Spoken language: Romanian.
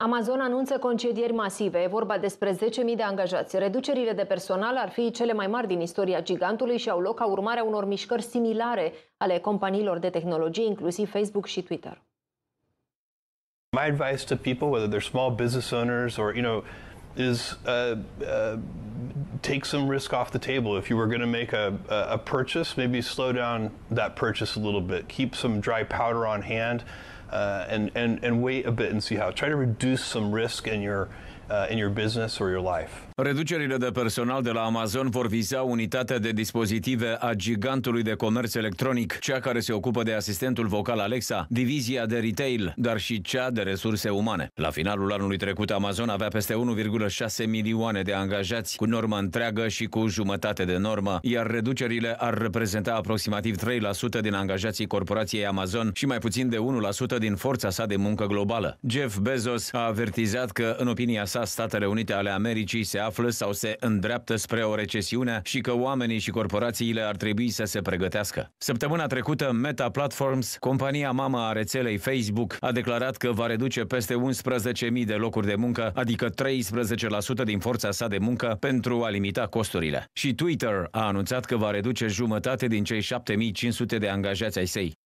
Amazon anunță concedieri masive. E vorba despre 10.000 de angajați. Reducerile de personal ar fi cele mai mari din istoria gigantului și au loc ca urmare a unor mișcări similare ale companiilor de tehnologie, inclusiv Facebook și Twitter. My advice to people, whether they're small business owners or, you know, is uh, uh, take some risk off the table. If you were going to make a, a purchase, maybe slow down that purchase a little bit. Keep some dry powder on hand, uh, and and and wait a bit and see how. Try to reduce some risk in your Uh, in your business or your life. Reducerile de personal de la Amazon vor viza unitatea de dispozitive a gigantului de comerț electronic, cea care se ocupă de asistentul vocal Alexa, divizia de retail, dar și cea de resurse umane. La finalul anului trecut, Amazon avea peste 1,6 milioane de angajați cu normă întreagă și cu jumătate de normă, iar reducerile ar reprezenta aproximativ 3% din angajații corporației Amazon și mai puțin de 1% din forța sa de muncă globală. Jeff Bezos a avertizat că, în opinia sa, USA, Statele Unite ale Americii se află sau se îndreaptă spre o recesiune și că oamenii și corporațiile ar trebui să se pregătească. Săptămâna trecută, Meta Platforms, compania mama a rețelei Facebook, a declarat că va reduce peste 11.000 de locuri de muncă, adică 13% din forța sa de muncă, pentru a limita costurile. Și Twitter a anunțat că va reduce jumătate din cei 7.500 de angajați ai săi.